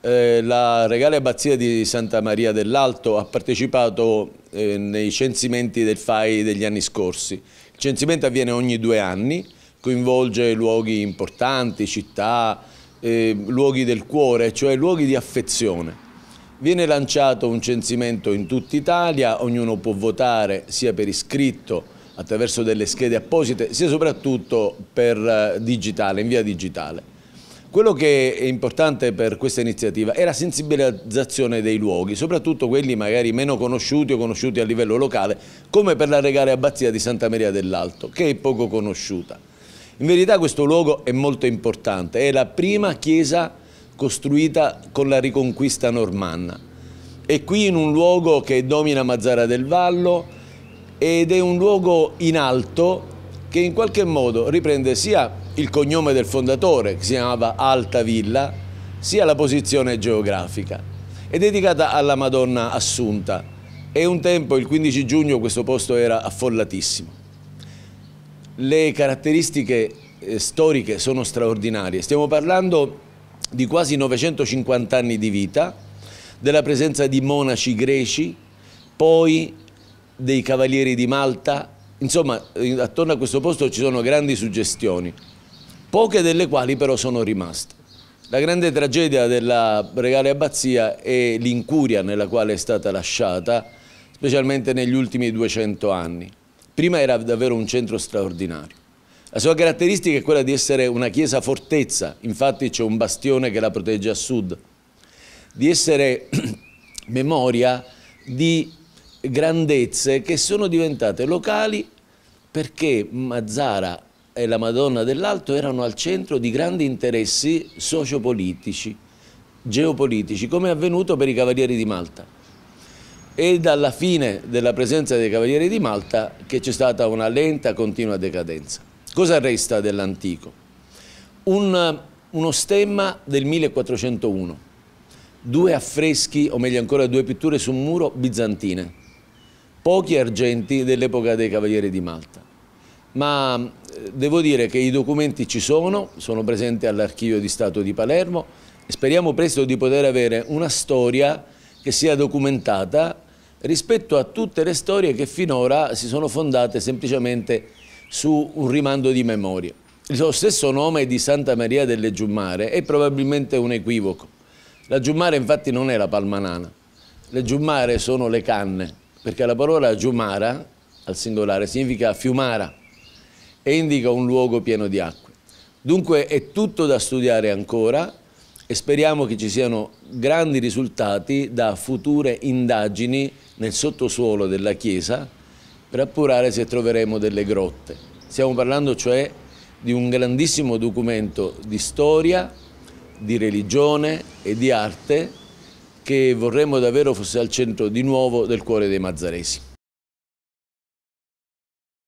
Eh, la Regale Abbazia di Santa Maria dell'Alto ha partecipato eh, nei censimenti del FAI degli anni scorsi. Il censimento avviene ogni due anni, coinvolge luoghi importanti, città, eh, luoghi del cuore, cioè luoghi di affezione. Viene lanciato un censimento in tutta Italia, ognuno può votare sia per iscritto attraverso delle schede apposite, sia soprattutto per eh, digitale, in via digitale. Quello che è importante per questa iniziativa è la sensibilizzazione dei luoghi, soprattutto quelli magari meno conosciuti o conosciuti a livello locale, come per la regale abbazia di Santa Maria dell'Alto, che è poco conosciuta. In verità questo luogo è molto importante, è la prima chiesa costruita con la riconquista normanna. È qui in un luogo che domina Mazzara del Vallo ed è un luogo in alto che in qualche modo riprende sia il cognome del fondatore, che si chiamava Alta Villa, sia la posizione geografica. È dedicata alla Madonna Assunta e un tempo, il 15 giugno, questo posto era affollatissimo. Le caratteristiche eh, storiche sono straordinarie. Stiamo parlando di quasi 950 anni di vita, della presenza di monaci greci, poi dei cavalieri di Malta, insomma attorno a questo posto ci sono grandi suggestioni poche delle quali però sono rimaste. La grande tragedia della Regale Abbazia è l'incuria nella quale è stata lasciata, specialmente negli ultimi 200 anni. Prima era davvero un centro straordinario. La sua caratteristica è quella di essere una chiesa fortezza, infatti c'è un bastione che la protegge a sud, di essere memoria di grandezze che sono diventate locali perché Mazzara e la Madonna dell'Alto erano al centro di grandi interessi sociopolitici, geopolitici, come è avvenuto per i Cavalieri di Malta. E dalla fine della presenza dei Cavalieri di Malta che c'è stata una lenta, continua decadenza. Cosa resta dell'antico? Un, uno stemma del 1401, due affreschi, o meglio ancora due pitture su un muro bizantine, pochi argenti dell'epoca dei Cavalieri di Malta. Ma devo dire che i documenti ci sono, sono presenti all'archivio di Stato di Palermo e speriamo presto di poter avere una storia che sia documentata rispetto a tutte le storie che finora si sono fondate semplicemente su un rimando di memoria. Il suo stesso nome di Santa Maria delle Giummare è probabilmente un equivoco. La Giummare infatti non è la palmanana, le Giummare sono le canne, perché la parola Giumara al singolare significa fiumara, e indica un luogo pieno di acque. Dunque è tutto da studiare ancora e speriamo che ci siano grandi risultati da future indagini nel sottosuolo della chiesa per appurare se troveremo delle grotte. Stiamo parlando cioè di un grandissimo documento di storia, di religione e di arte che vorremmo davvero fosse al centro di nuovo del cuore dei Mazzaresi.